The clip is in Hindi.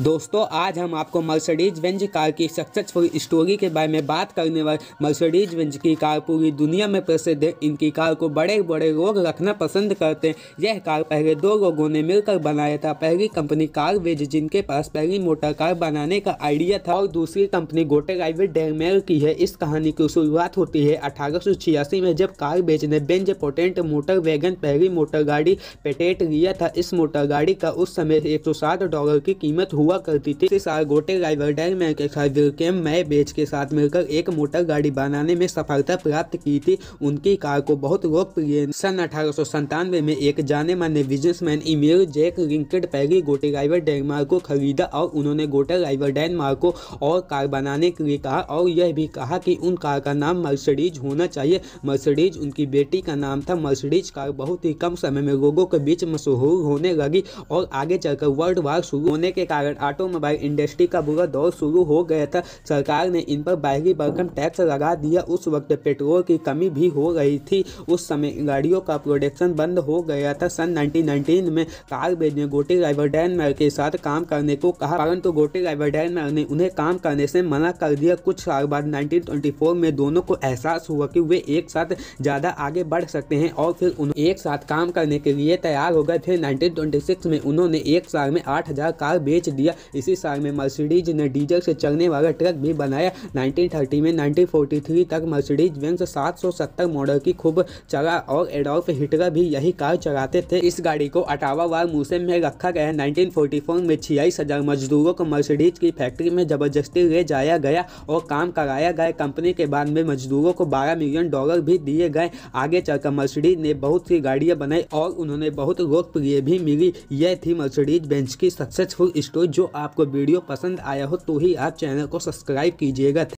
दोस्तों आज हम आपको मर्सडीज वेंज कार की सक्सेसफुल स्टोरी के बारे में बात करने वाले मर्सडीज वेंज की कार पूरी दुनिया में प्रसिद्ध है इनकी कार को बड़े बड़े लोग रखना पसंद करते हैं यह कार पहले दो लोगों ने मिलकर बनाया था पहली कंपनी कार वेज जिनके पास पहली मोटर कार बनाने का आइडिया था और दूसरी कंपनी गोटे गाइवे डेरमेल की है इस कहानी की शुरुआत होती है अठारह में जब कार वेज ने बेंज पोटेंट मोटर वैगन पहली मोटर गाड़ी पेटेट लिया था इस मोटर गाड़ी का उस समय एक डॉलर की कीमत हुई हुआ करती थी इसी साल गोटे राइवरडाइल में के साथ विल्केम मै बेच के साथ मिलकर एक मोटर गाड़ी बनाने में सफलता प्राप्त की थी उनकी कार को बहुत लोकप्रिय सन अठारह में एक जाने माने बिजनेसमैन इमेर जैक रिंकेड पैगी गोटे राइवर डेनमार्क को खरीदा और उन्होंने गोटे राइवर डेनमार्क को और कार बनाने के लिए कहा और यह भी कहा कि उन कार का नाम मर्सडीज होना चाहिए मर्सडीज उनकी बेटी का नाम था मर्सडीज कार बहुत ही कम समय में लोगों के बीच मशहूर होने लगी और आगे चलकर वर्ल्ड वार शुरू होने के कारण कारण ऑटोमोबाइल इंडस्ट्री का बुरा दौर शुरू हो गया था सरकार ने इन पर बाहरी बरकम टैक्स लगा दिया उस वक्त पेट्रोल की कमी भी हो रही थी उस समय गाड़ियों का प्रोडक्शन बंद हो गया था सन नाइनटीन में कारबेज ने गोटे राइवरडैनमर के साथ काम करने को कहा परंतु गोटे राइवरडैनमर ने उन्हें काम करने से मना कर दिया कुछ साल बाद नाइनटीन में दोनों को एहसास हुआ कि वे एक साथ ज़्यादा आगे बढ़ सकते हैं और फिर उन एक साथ काम करने के लिए तैयार हो गए थे 1926 में उन्होंने एक साल में 8000 कार बेच दिया इसी साल में मर्सिडीज ने डीजल से चलने वाला ट्रक भी बनाया 1930 में 1943 तक मर्सिडीज वेंस 770 मॉडल की खूब चला और एडोल्फ हिटलर भी यही कार चलाते थे इस गाड़ी को अटावा वार मूसम में रखा गया नाइनटीन में छियालीस हजार मजदूरों को मर्सिडीज की फैक्ट्री में जबरदस्ती ले जाया गया और काम कराया गया कंपनी के बाद में मजदूरों को 12 मिलियन डॉलर भी दिए गए आगे चलकर मर्सिडीज ने बहुत सी गाड़ियां बनाई और उन्होंने बहुत लोकप्रिय भी मिली यह थी मर्सिडीज बेंच की सक्सेसफुल स्टोरी जो आपको वीडियो पसंद आया हो तो ही आप चैनल को सब्सक्राइब कीजिएगा